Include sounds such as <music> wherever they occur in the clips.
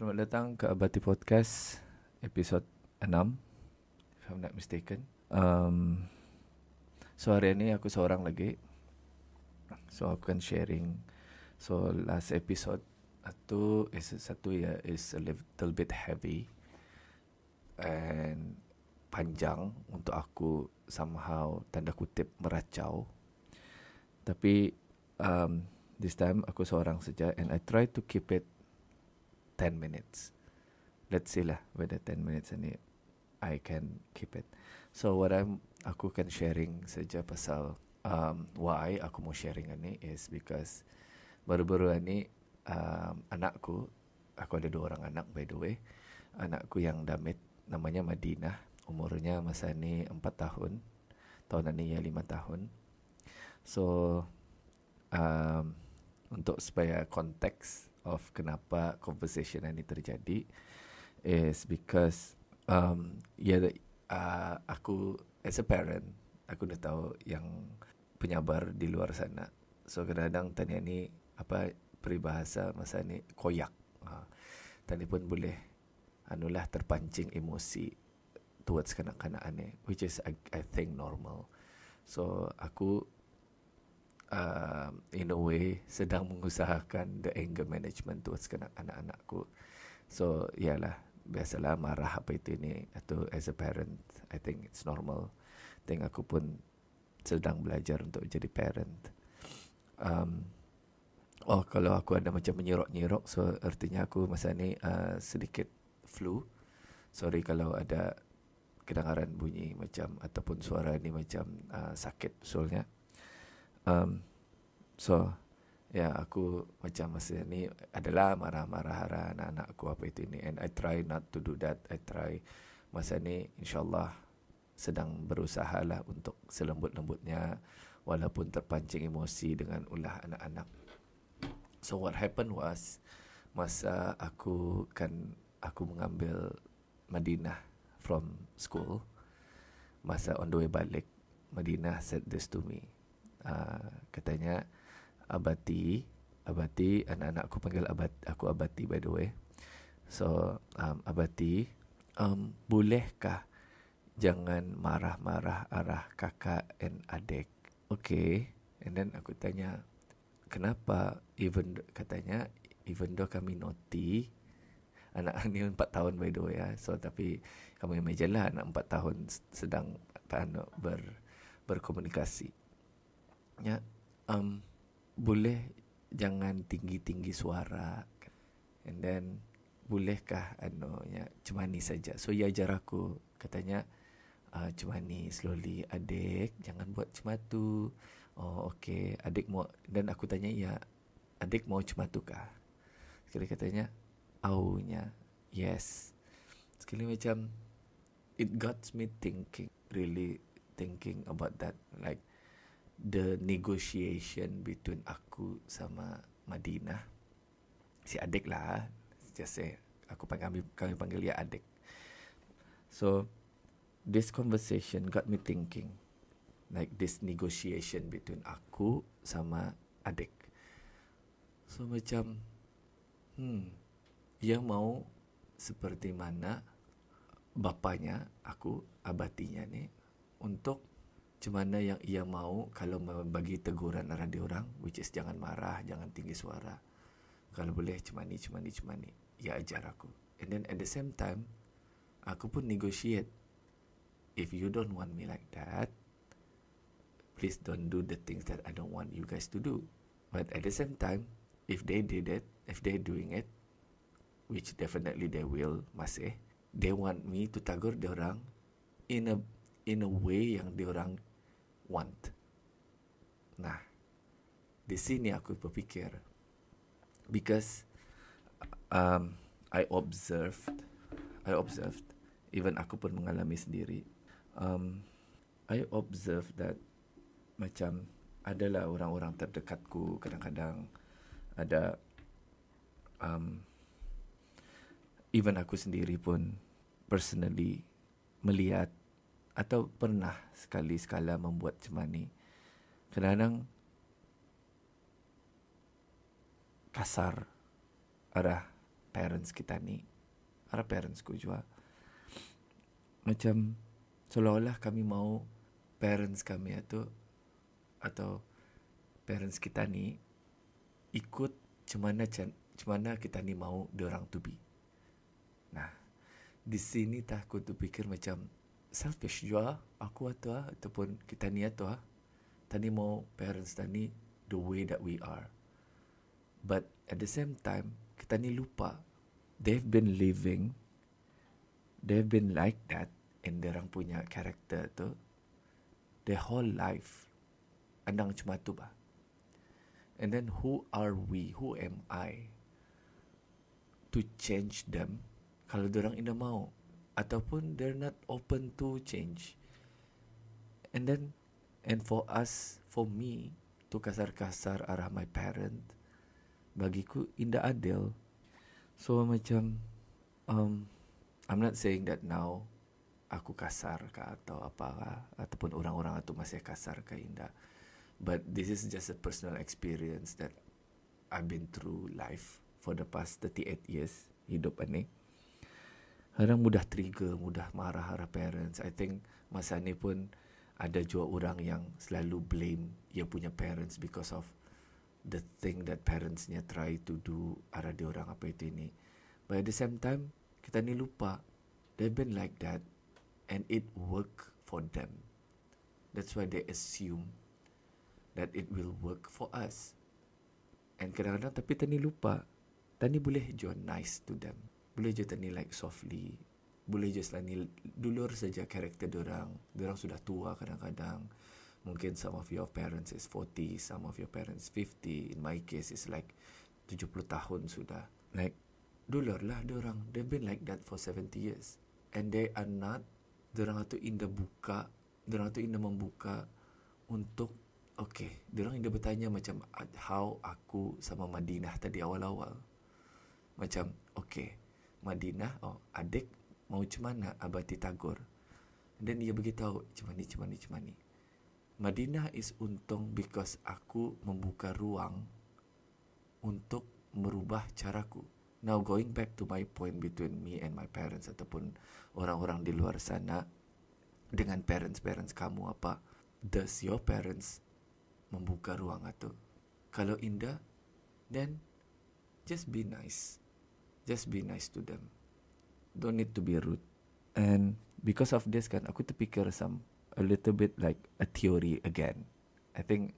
Selamat datang ke Abati Podcast Episod 6 If I'm not mistaken um, So hari ini aku seorang lagi So aku akan sharing So last episode Satu is, Satu ya Is a little bit heavy And Panjang Untuk aku Somehow Tanda kutip Meracau Tapi um, This time Aku seorang saja And I try to keep it 10 minutes. Let's see lah whether 10 minutes ni I can keep it. So what I'm aku akan sharing saja pasal um, why aku mau sharing ni is because baru-baru ni um, anakku aku ada dua orang anak by the way anakku yang damit namanya Madinah umurnya masa ni 4 tahun tahun ni ya 5 tahun so um, untuk supaya konteks of kenapa conversation ini terjadi is because um, ya uh, aku as a parent aku dah tahu yang penyabar di luar sana so kadang-kadang tanya ni apa peribahasa masa ni koyak ha. tanya pun boleh anulah terpancing emosi towards kanak-kanak ni which is I, I think normal so aku uh, in a way sedang mengusahakan the anger management towards anak-anakku. So, iyalah, biasalah marah apa itu ni atau as a parent, I think it's normal. I Think aku pun sedang belajar untuk jadi parent. Um, oh, kalau aku ada macam menyerok-nyerok, so artinya aku masa ni uh, sedikit flu. Sorry kalau ada kedengaran bunyi macam ataupun suara ni macam uh, sakit soalnya um, So Ya aku Macam masa ni Adalah marah-marah Anak-anak aku apa itu ini And I try not to do that I try Masa ni InsyaAllah Sedang berusaha lah Untuk selembut-lembutnya Walaupun terpancing emosi Dengan ulah anak-anak So what happened was Masa aku kan Aku mengambil Madinah from school Masa on the way balik Madinah said this to me Ah, katanya abati abati anak anakku panggil abat aku abati by the way so um, abati um, bolehkah jangan marah-marah arah kakak and adik okay and then aku tanya kenapa even katanya even do kami noti anak <laughs> ni 4 tahun by the way ya. so tapi kamu imagine lah anak 4 tahun sedang tak ber berkomunikasi ya um, boleh jangan tinggi tinggi suara and then bolehkah ano ya, cuma ni saja so ya ajar aku katanya uh, ni slowly adik jangan buat cuma tu. oh okey adik mau dan aku tanya ya adik mau cematu kah sekali katanya aunya yes sekali macam it got me thinking really thinking about that like the negotiation between aku sama Madinah si adik lah just say aku panggil kami panggil dia ya adik so this conversation got me thinking like this negotiation between aku sama adik so macam hmm dia mau seperti mana bapanya aku abatinya ni untuk Cuma mana yang ia mahu kalau bagi teguran arah dia orang which is jangan marah jangan tinggi suara kalau boleh cuma cuma ni, ni, cuma ni. ia ajar aku and then at the same time aku pun negotiate if you don't want me like that please don't do the things that i don't want you guys to do but at the same time if they did it if they doing it which definitely they will masih they want me to tagur dia orang in a in a way yang dia orang want. Nah, di sini aku berfikir because um, I observed, I observed, even aku pun mengalami sendiri. Um, I observed that macam adalah orang-orang terdekatku kadang-kadang ada um, even aku sendiri pun personally melihat atau pernah sekali sekala membuat cemani. Kadang-kadang kasar arah parents kita ni, arah parents ku juga. Macam seolah-olah kami mau parents kami atau atau parents kita ni ikut cemana cemana kita ni mau orang to be. Nah, di sini tak aku tu pikir macam selfish juga aku atau ataupun kita ni atau tani mau parents tani the way that we are but at the same time kita ni lupa they've been living they've been like that and their punya character tu their whole life andang cuma tu ba and then who are we who am i to change them kalau dia orang ina mau ataupun they're not open to change. And then, and for us, for me, to kasar-kasar arah my parent, bagiku indah adil. So macam, um, I'm not saying that now aku kasar ke atau apalah, ataupun orang-orang itu masih kasar ke indah. But this is just a personal experience that I've been through life for the past 38 years hidup aneh. Kadang mudah trigger, mudah marah arah parents. I think masa ni pun ada juga orang yang selalu blame ia punya parents because of the thing that parentsnya try to do arah dia orang apa itu ini. But at the same time, kita ni lupa they've been like that and it work for them. That's why they assume that it will work for us. And kadang-kadang tapi tani lupa, tani boleh jual nice to them. Boleh je tadi like softly. Boleh je selain ni dulur saja karakter orang. Orang sudah tua kadang-kadang. Mungkin some of your parents is 40, some of your parents 50. In my case is like 70 tahun sudah. Like dulur lah orang. They've been like that for 70 years. And they are not orang tu indah buka, orang tu indah membuka untuk Okay, dia orang dah bertanya macam ah, how aku sama Madinah tadi awal-awal. Macam, okay, Madinah oh adik mau cemana abati tagor dan dia beritahu cemani cemani cemani Madinah is untung because aku membuka ruang untuk merubah caraku now going back to my point between me and my parents ataupun orang-orang di luar sana dengan parents-parents kamu apa does your parents membuka ruang atau kalau indah then just be nice just be nice to them. Don't need to be rude. And because of this kan, aku terfikir some a little bit like a theory again. I think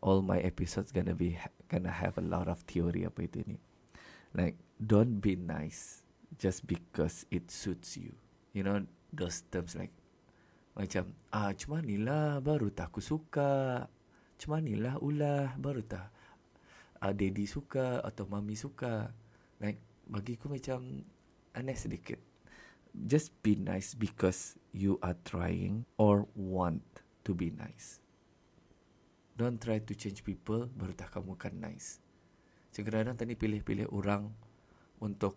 all my episodes gonna be gonna have a lot of theory apa itu ni. Like don't be nice just because it suits you. You know those terms like macam ah cuma ni lah baru tak aku suka. Cuma ni lah ulah baru tak ah, daddy suka atau mami suka. Like bagi aku macam aneh sedikit. Just be nice because you are trying or want to be nice. Don't try to change people baru tak kamu kan nice. Macam kadang-kadang tadi pilih-pilih orang untuk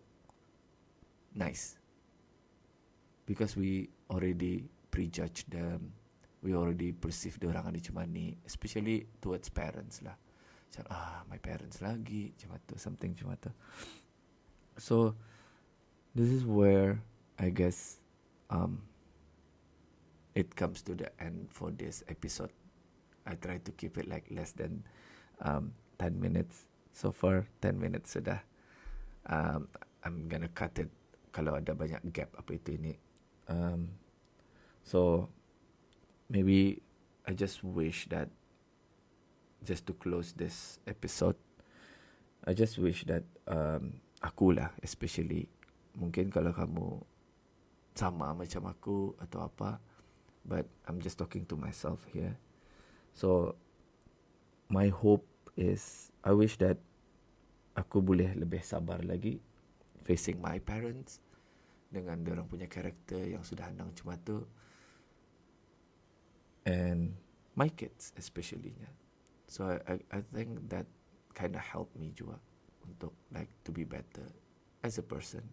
nice. Because we already prejudge them. We already perceive dia orang ada cuma ni. Especially towards parents lah. Macam, ah, my parents lagi. Cuma tu, something cuma tu. so this is where i guess um, it comes to the end for this episode i try to keep it like less than um, 10 minutes so far 10 minutes sudah um, i'm gonna cut it kalau ada banyak gap apa itu ini um, so maybe i just wish that just to close this episode i just wish that um, akulah especially mungkin kalau kamu sama macam aku atau apa but i'm just talking to myself here so my hope is i wish that aku boleh lebih sabar lagi facing my parents dengan dia orang punya karakter yang sudah andang cuma tu and my kids especially so i i, I think that kind of helped me juga untuk like to be better as a person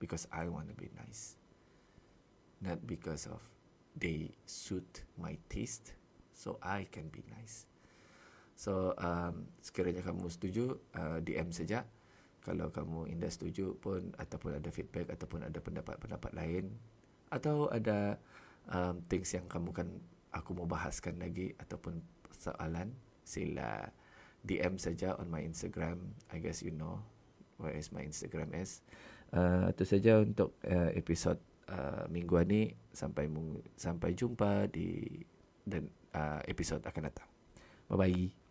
because I want to be nice. Not because of they suit my taste so I can be nice. So um, sekiranya kamu setuju uh, DM saja kalau kamu indah setuju pun ataupun ada feedback ataupun ada pendapat-pendapat lain atau ada um, things yang kamu kan aku mau bahaskan lagi ataupun soalan sila DM saja on my Instagram. I guess you know where is my Instagram is. Uh, itu saja untuk uh, episod uh, mingguan ni. Sampai sampai jumpa di dan uh, episod akan datang. Bye bye.